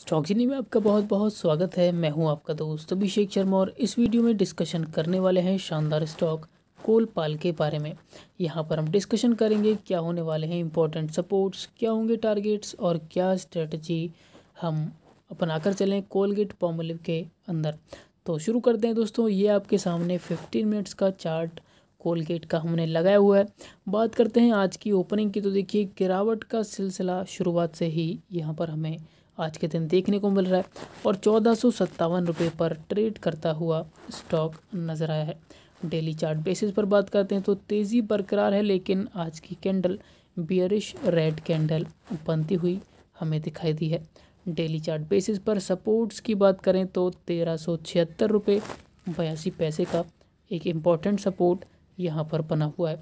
stock जिनी में आपका बहुत बहुत स्वागत है मैं हूं आपका दोस्त अभिषेक शर्मा और इस वीडियो में डिस्कशन करने वाले हैं शानदार स्टॉक कोलपाल के बारे में यहाँ पर हम डिस्कशन करेंगे क्या होने वाले हैं इंपॉर्टेंट सपोर्ट्स क्या होंगे टारगेट्स और क्या स्ट्रेटजी हम अपना कर चलें कोलगेट पॉमोलिव के अंदर तो शुरू करते हैं दोस्तों ये आपके सामने फिफ्टीन मिनट्स का चार्ट कोलगेट का हमने लगाया हुआ है बात करते हैं आज की ओपनिंग की तो देखिए गिरावट का सिलसिला शुरुआत से ही यहाँ पर हमें आज के दिन देखने को मिल रहा है और चौदह सौ सत्तावन रुपये पर ट्रेड करता हुआ स्टॉक नज़र आया है डेली चार्ट बेसिस पर बात करते हैं तो तेज़ी बरकरार है लेकिन आज की कैंडल बियरिश रेड कैंडल बनती हुई हमें दिखाई दी है डेली चार्ट बेसिस पर सपोर्ट्स की बात करें तो तेरह सौ छिहत्तर रुपये बयासी पैसे का एक इम्पॉर्टेंट सपोर्ट यहाँ पर बना हुआ है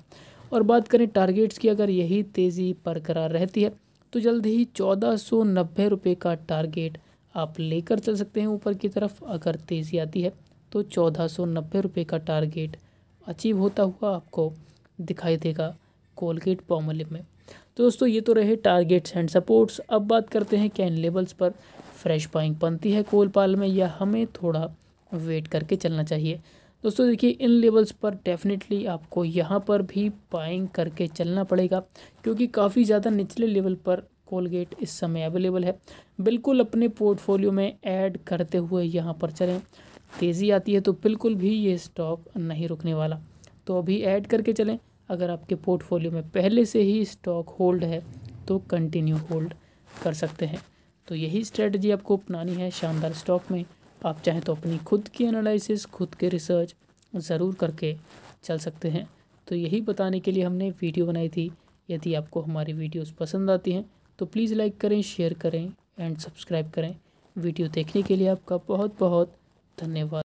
और बात करें टारगेट्स की अगर यही तेज़ी बरकरार रहती है तो जल्द ही चौदह सौ नब्बे रुपये का टारगेट आप लेकर चल सकते हैं ऊपर की तरफ अगर तेज़ी आती है तो चौदह सौ नब्बे रुपये का टारगेट अचीव होता हुआ आपको दिखाई देगा कोलगेट पॉमलिप में तो दोस्तों ये तो रहे टारगेट्स एंड सपोर्ट्स अब बात करते हैं कैन लेवल्स पर फ्रेश बाइंग बनती है कोलपाल में या हमें थोड़ा वेट करके चलना चाहिए दोस्तों देखिए इन लेवल्स पर डेफिनेटली आपको यहाँ पर भी बाइंग करके चलना पड़ेगा क्योंकि काफ़ी ज़्यादा निचले लेवल पर कोलगेट इस समय अवेलेबल है बिल्कुल अपने पोर्टफोलियो में ऐड करते हुए यहाँ पर चलें तेज़ी आती है तो बिल्कुल भी ये स्टॉक नहीं रुकने वाला तो अभी ऐड करके चलें अगर आपके पोर्टफोलियो में पहले से ही स्टॉक होल्ड है तो कंटिन्यू होल्ड कर सकते हैं तो यही स्ट्रेटजी आपको अपनानी है शानदार स्टॉक में आप चाहें तो अपनी खुद की एनालिसिस खुद के रिसर्च ज़रूर करके चल सकते हैं तो यही बताने के लिए हमने वीडियो बनाई थी यदि आपको हमारी वीडियोस पसंद आती हैं तो प्लीज़ लाइक करें शेयर करें एंड सब्सक्राइब करें वीडियो देखने के लिए आपका बहुत बहुत धन्यवाद